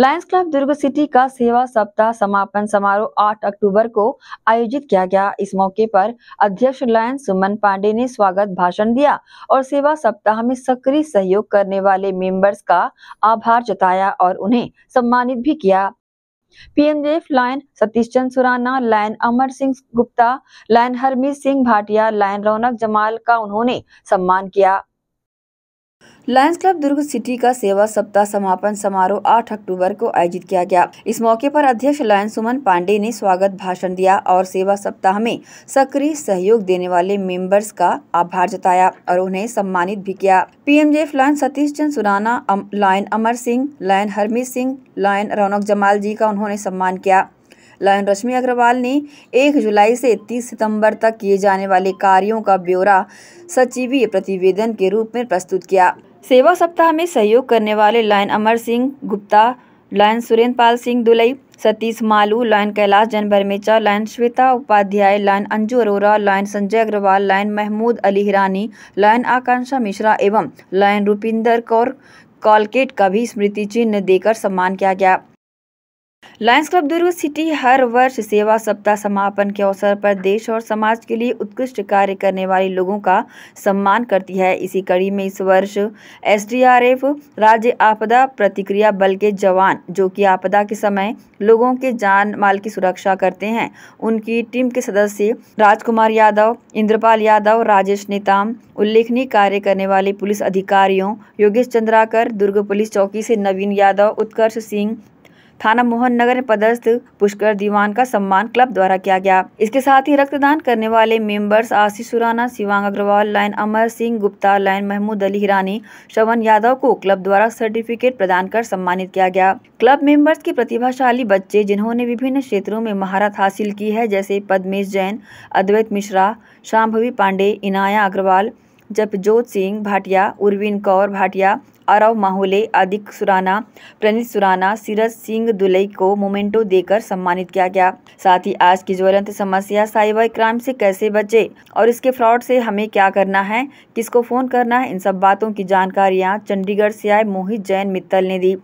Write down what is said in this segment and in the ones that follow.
Lions club Durg city का सेवा सप्ताह समापन समारोह 8 अक्टूबर को आयोजित किया गया इस मौके पर अध्यक्ष लायंस सुमन पांडे ने स्वागत भाषण दिया और सेवा सप्ताह में सक्रिय सहयोग करने वाले मेंबर्स का आभार जताया और उन्हें सम्मानित भी किया PMJF lion Satish Chand Surana lion Amar Singh Gupta lion Harmeet Singh Bhatia lion Raunak Jamal का उन्होंने सम्मान किया लायंस क्लब दुर्ग सिटी का सेवा सप्ताह समापन समारोह 8 अक्टूबर को आयोजित किया गया इस मौके पर अध्यक्ष लायंस सुमन पांडे ने स्वागत भाषण दिया और सेवा सप्ताह में सक्रिय सहयोग देने वाले मेंबर्स का आभार जताया और उन्हें सम्मानित भी किया पीएमजेएफ लायन सतीश चंद सुराना अम, lion Amar Singh lion Harmeet Singh lion Raunak Jamal ji का उन्होंने सम्मान किया लायन रश्मि अग्रवाल ने 1 जुलाई से 30 सितंबर तक किए जाने वाले कार्यों का ब्यौरा सचिवीय प्रतिवेदन के रूप में प्रस्तुत किया सेवा सप्ताह में सहयोग करने वाले lion Amar Singh Gupta lion Surendra Pal Singh Dulai Satish Malu lion Kailash जन Bharmecha lion Shweta Upadhyay lion Anju Arora lion Sanjay Agrawal lion Mahmood Ali Hirani लाइन आकांक्षा मिश्रा एवं लाइन रूपिंदर कौर कॉलकेट का भी स्मृति चिन्ह देकर सम्मान किया गया लायंस क्लब दुर्ग सिटी हर वर्ष सेवा सप्ताह समापन के अवसर पर देश और समाज के लिए उत्कृष्ट कार्य करने वाले लोगों का सम्मान करती है इसी कड़ी में इस वर्ष एसडीआरएफ राज्य आपदा प्रतिक्रिया बल के जवान जो कि आपदा के समय लोगों के जान माल की सुरक्षा करते हैं उनकी टीम के सदस्य राजकुमार यादव इंद्रपाल यादव राजेश नेताम उल्लेखनीय कार्य करने वाले पुलिस अधिकारियों योगेश चंद्राकर दुर्ग पुलिस चौकी से नवीन यादव उत्कर्ष सिंह थाना मोहन नगर में पदस्थ पुष्कर दीवान का सम्मान क्लब द्वारा किया गया इसके साथ ही रक्तदान करने वाले members Ashish Surana Shivang Agrawal lion Amar Singh Gupta lion Mahmood Ali Hirani Shravan Yadav को क्लब द्वारा सर्टिफिकेट प्रदान कर सम्मानित किया गया क्लब मेंबर्स के प्रतिभाशाली बच्चे जिन्होंने विभिन्न क्षेत्रों में महारत हासिल की है जैसे पद्मेश जैन अद्वैत मिश्रा शाम्भवी पांडे इनाया अग्रवाल जपजोत सिंह भाटिया उर्वीन कौर भाटिया अरव माहुले आदिक सुराना प्रणीत सुराना सीरज सिंह दुलई को मोमेंटो देकर सम्मानित किया गया साथ ही आज की ज्वलंत समस्या साइबर क्राइम से कैसे बचे और इसके फ्रॉड से हमें क्या करना है किसको फोन करना है इन सब बातों की जानकारियाँ चंडीगढ़ से आए मोहित जैन मित्तल ने दी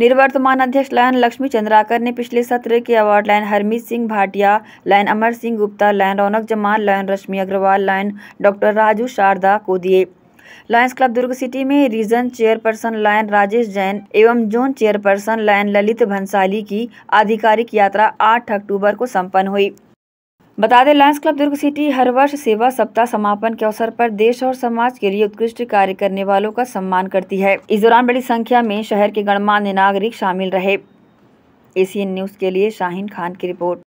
निर्वर्तमान अध्यक्ष लायन लक्ष्मी चंद्राकर ने पिछले सत्र के award lion Harmeet Singh Bhatia lion Amar Singh Gupta lion Raunak Jaman lion Rashmi Agrawal lion doctor Raju Sharda को दिए लायंस क्लब दुर्ग सिटी में region chairperson lion Rajesh Jain एवं zone chairperson lion Lalit Bhansali की आधिकारिक यात्रा 8 अक्टूबर को संपन्न हुई बता दें लायंस क्लब दुर्ग सिटी हर वर्ष सेवा सप्ताह समापन के अवसर पर देश और समाज के लिए उत्कृष्ट कार्य करने वालों का सम्मान करती है इस दौरान बड़ी संख्या में शहर के गणमान्य नागरिक शामिल रहे एशियन न्यूज के लिए शाहिन खान की रिपोर्ट